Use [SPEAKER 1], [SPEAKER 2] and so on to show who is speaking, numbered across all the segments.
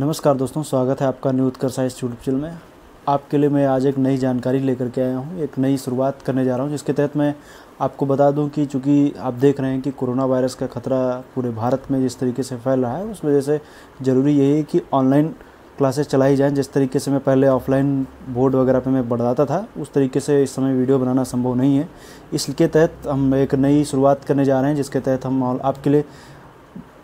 [SPEAKER 1] नमस्कार दोस्तों स्वागत है आपका न्यू उत्कर साइंस यूट्यूब चैनल में आपके लिए मैं आज एक नई जानकारी लेकर के आया हूँ एक नई शुरुआत करने जा रहा हूँ जिसके तहत मैं आपको बता दूं कि चूँकि आप देख रहे हैं कि कोरोना वायरस का खतरा पूरे भारत में जिस तरीके से फैल रहा है उस वजह से ज़रूरी यही है कि ऑनलाइन क्लासेस चलाई जाएँ जिस तरीके से मैं पहले ऑफलाइन बोर्ड वगैरह पर मैं बढ़ाता था उस तरीके से इस समय वीडियो बनाना संभव नहीं है इसके तहत हम एक नई शुरुआत करने जा रहे हैं जिसके तहत हम आपके लिए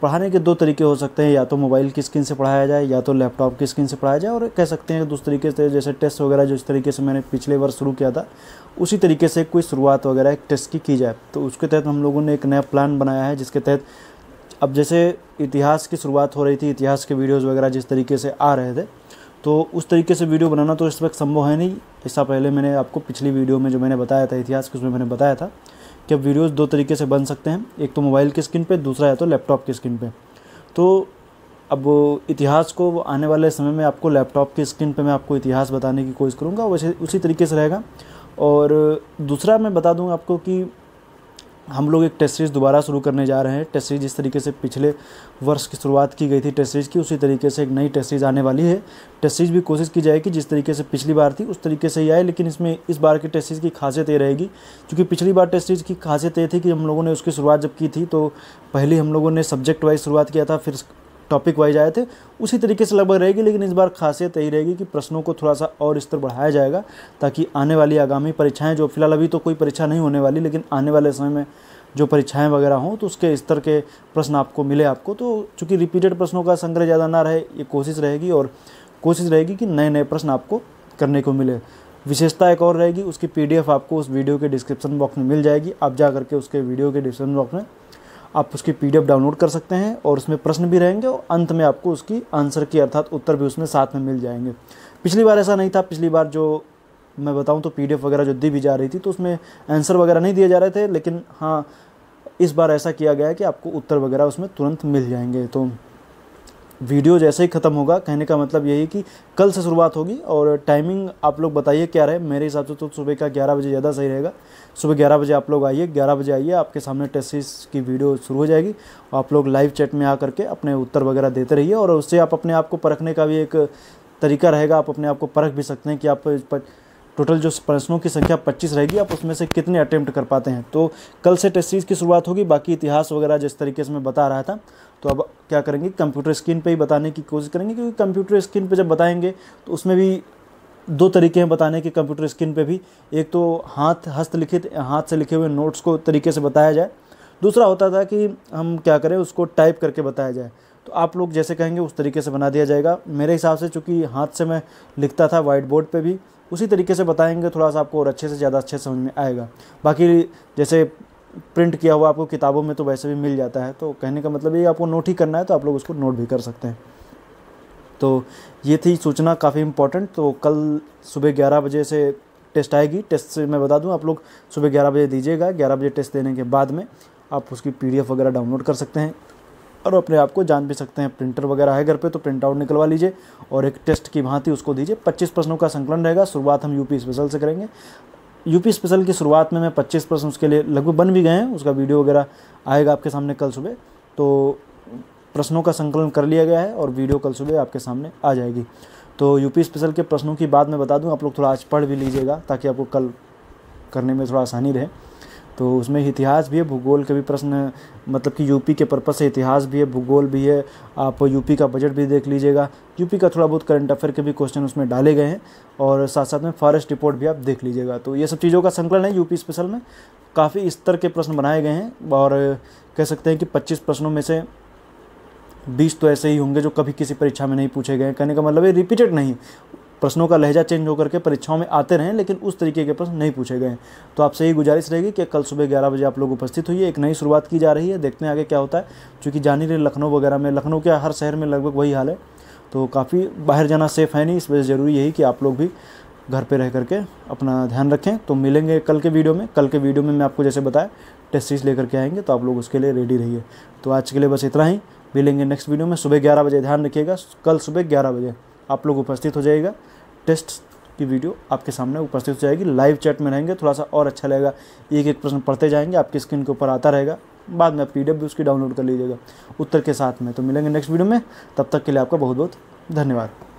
[SPEAKER 1] पढ़ाने के दो तरीके हो सकते हैं या तो मोबाइल की स्क्रीन से पढ़ाया जाए या तो लैपटॉप की स्क्रीन से पढ़ाया जाए और कह सकते हैं दूसरे तरीके से जैसे टेस्ट वगैरह जिस तरीके से मैंने पिछले वर्ष शुरू किया था उसी तरीके से कोई शुरुआत वगैरह एक टेस्ट की की जाए तो उसके तहत हम लोगों ने एक नया प्लान बनाया है जिसके तहत अब जैसे इतिहास की शुरुआत हो रही थी इतिहास के वीडियोज़ वगैरह जिस तरीके से आ रहे थे तो उस तरीके से वीडियो बनाना तो इस वक्त संभव है नहीं ऐसा पहले मैंने आपको पिछली वीडियो में जो मैंने बताया था इतिहास के उसमें मैंने बताया था कि अब वीडियोस दो तरीके से बन सकते हैं एक तो मोबाइल की स्क्रीन पे दूसरा या तो लैपटॉप की स्क्रीन पे तो अब इतिहास को आने वाले समय में आपको लैपटॉप की स्क्रीन पे मैं आपको इतिहास बताने की कोशिश करूँगा वैसे उसी तरीके से रहेगा और दूसरा मैं बता दूँगा आपको कि हम लोग एक टेस्ट सीरीज़ दोबारा शुरू करने जा रहे हैं टेस्ट सीरीज़ जिस तरीके से पिछले वर्ष की शुरुआत की गई थी टेस्ट सीरीज़ की उसी तरीके से एक नई टेस्ट सीरीज़ आने वाली है टेस्ट सीरीज़ भी कोशिश की जाएगी जिस तरीके से पिछली बार थी उस तरीके से ही आए लेकिन इसमें इस बार की टेस्ट सीरीज़ की खासियत ये रहेगी क्योंकि पिछली बार टेस्ट सीरीज़ की खासियत ये थी कि हम लोगों ने उसकी शुरुआत जब की थी तो पहले हम लोगों ने सब्जेक्ट वाइज शुरुआत किया था फिर टॉपिक वाइज आए थे उसी तरीके से लगभग रहेगी लेकिन इस बार खासियत यही रहेगी कि प्रश्नों को थोड़ा सा और स्तर बढ़ाया जाएगा ताकि आने वाली आगामी परीक्षाएँ जो फिलहाल अभी तो कोई परीक्षा नहीं होने वाली लेकिन आने वाले समय में जो परीक्षाएं वगैरह हों तो उसके स्तर के प्रश्न आपको मिले आपको तो चूँकि रिपीटेड प्रश्नों का संग्रह ज़्यादा ना रहे ये कोशिश रहेगी और कोशिश रहेगी कि नए नए प्रश्न आपको करने को मिले विशेषता एक और रहेगी उसकी पीडीएफ आपको उस वीडियो के डिस्क्रिप्शन बॉक्स में मिल जाएगी आप जा करके उसके वीडियो के डिस्क्रिप्शन बॉक्स में आप उसकी पी डाउनलोड कर सकते हैं और उसमें प्रश्न भी रहेंगे और अंत में आपको उसकी आंसर की अर्थात उत्तर भी उसमें साथ में मिल जाएंगे पिछली बार ऐसा नहीं था पिछली बार जो मैं बताऊं तो पीडीएफ वगैरह जो दी भी जा रही थी तो उसमें आंसर वगैरह नहीं दिए जा रहे थे लेकिन हाँ इस बार ऐसा किया गया है कि आपको उत्तर वगैरह उसमें तुरंत मिल जाएंगे तो वीडियो जैसे ही ख़त्म होगा कहने का मतलब यही कि कल से शुरुआत होगी और टाइमिंग आप लोग बताइए क्या रहे मेरे हिसाब से तो सुबह का ग्यारह बजे ज़्यादा सही रहेगा सुबह ग्यारह बजे आप लोग आइए ग्यारह बजे आइए आपके सामने टेस्ट की वीडियो शुरू हो जाएगी और आप लोग लाइव चैट में आ करके अपने उत्तर वगैरह देते रहिए और उससे आप अपने आप को परखने का भी एक तरीका रहेगा आप अपने आप को परख भी सकते हैं कि आप टोटल जो प्रश्नों की संख्या 25 रहेगी आप उसमें से कितने अटैम्प्ट कर पाते हैं तो कल से टेस्ट सीरीज़ की शुरुआत होगी बाकी इतिहास वगैरह जिस तरीके से मैं बता रहा था तो अब क्या करेंगे कंप्यूटर स्क्रीन पर ही बताने की कोशिश करेंगे क्योंकि कंप्यूटर स्क्रीन पर जब बताएंगे तो उसमें भी दो तरीके हैं बताने के कंप्यूटर स्क्रीन पे भी एक तो हाथ हस्तलिखित हाथ से लिखे हुए नोट्स को तरीके से बताया जाए दूसरा होता था कि हम क्या करें उसको टाइप करके बताया जाए तो आप लोग जैसे कहेंगे उस तरीके से बना दिया जाएगा मेरे हिसाब से चूँकि हाथ से मैं लिखता था वाइट बोर्ड पर भी उसी तरीके से बताएंगे थोड़ा सा आपको और अच्छे से ज़्यादा अच्छे समझ में आएगा बाकी जैसे प्रिंट किया हुआ आपको किताबों में तो वैसे भी मिल जाता है तो कहने का मतलब ये आपको नोट ही करना है तो आप लोग उसको नोट भी कर सकते हैं तो ये थी सूचना काफ़ी इंपॉर्टेंट तो कल सुबह ग्यारह बजे से टेस्ट आएगी टेस्ट से मैं बता दूं आप लोग सुबह ग्यारह बजे दीजिएगा ग्यारह बजे टेस्ट देने के बाद में आप उसकी पीडीएफ वगैरह डाउनलोड कर सकते हैं और अपने आप को जान भी सकते हैं प्रिंटर वगैरह है घर पे तो प्रिंट आउट निकलवा लीजिए और एक टेस्ट की भांति उसको दीजिए 25 प्रश्नों का संकलन रहेगा शुरुआत हम यूपी स्पेशल से करेंगे यूपी स्पेशल की शुरुआत में मैं पच्चीस प्रश्न उसके लिए लगभग बन भी गए हैं उसका वीडियो वगैरह आएगा आपके सामने कल सुबह तो प्रश्नों का संकलन कर लिया गया है और वीडियो कल सुबह आपके सामने आ जाएगी तो यूपी स्पेशल के प्रश्नों की बात मैं बता दूं आप लोग थोड़ा आज पढ़ भी लीजिएगा ताकि आपको कल करने में थोड़ा आसानी रहे तो उसमें इतिहास भी है भूगोल के भी प्रश्न मतलब कि यूपी के पर्पज़ से इतिहास भी है भूगोल भी है आप यूपी का बजट भी देख लीजिएगा यूपी का थोड़ा बहुत करंट अफेयर के भी क्वेश्चन उसमें डाले गए हैं और साथ साथ में फॉरेस्ट रिपोर्ट भी आप देख लीजिएगा तो ये सब चीज़ों का संकलन है यूपी स्पेशल में काफ़ी स्तर के प्रश्न बनाए गए हैं और कह सकते हैं कि पच्चीस प्रश्नों में से बीस तो ऐसे ही होंगे जो कभी किसी परीक्षा में नहीं पूछे गए कहने का मतलब है रिपीटेड नहीं प्रश्नों का लहजा चेंज होकर के परीक्षाओं में आते रहें लेकिन उस तरीके के प्रश्न नहीं पूछे गए तो आपसे यही गुजारिश रहेगी कि कल सुबह ग्यारह बजे आप लोग उपस्थित होइए एक नई शुरुआत की जा रही है देखते हैं आगे क्या होता है चूँकि जान रहे लखनऊ वगैरह में लखनऊ के हर शहर में लगभग वही हाल है तो काफ़ी बाहर जाना सेफ़ है नहीं इस वजह ज़रूरी यही कि आप लोग भी घर पे रह करके अपना ध्यान रखें तो मिलेंगे कल के वीडियो में कल के वीडियो में मैं आपको जैसे बताया टेस्ट सीरीज लेकर के आएंगे तो आप लोग उसके लिए रेडी रहिए तो आज के लिए बस इतना ही मिलेंगे नेक्स्ट वीडियो में सुबह ग्यारह बजे ध्यान रखिएगा कल सुबह ग्यारह बजे आप लोग उपस्थित हो जाएगा टेस्ट की वीडियो आपके सामने उपस्थित हो जाएगी लाइव चैट में रहेंगे थोड़ा सा और अच्छा लगेगा एक एक प्रश्न पढ़ते जाएंगे आपकी स्क्रीन के ऊपर आता रहेगा बाद में आप पी उसकी डाउनलोड कर लीजिएगा उत्तर के साथ में तो मिलेंगे नेक्स्ट वीडियो में तब तक के लिए आपका बहुत बहुत धन्यवाद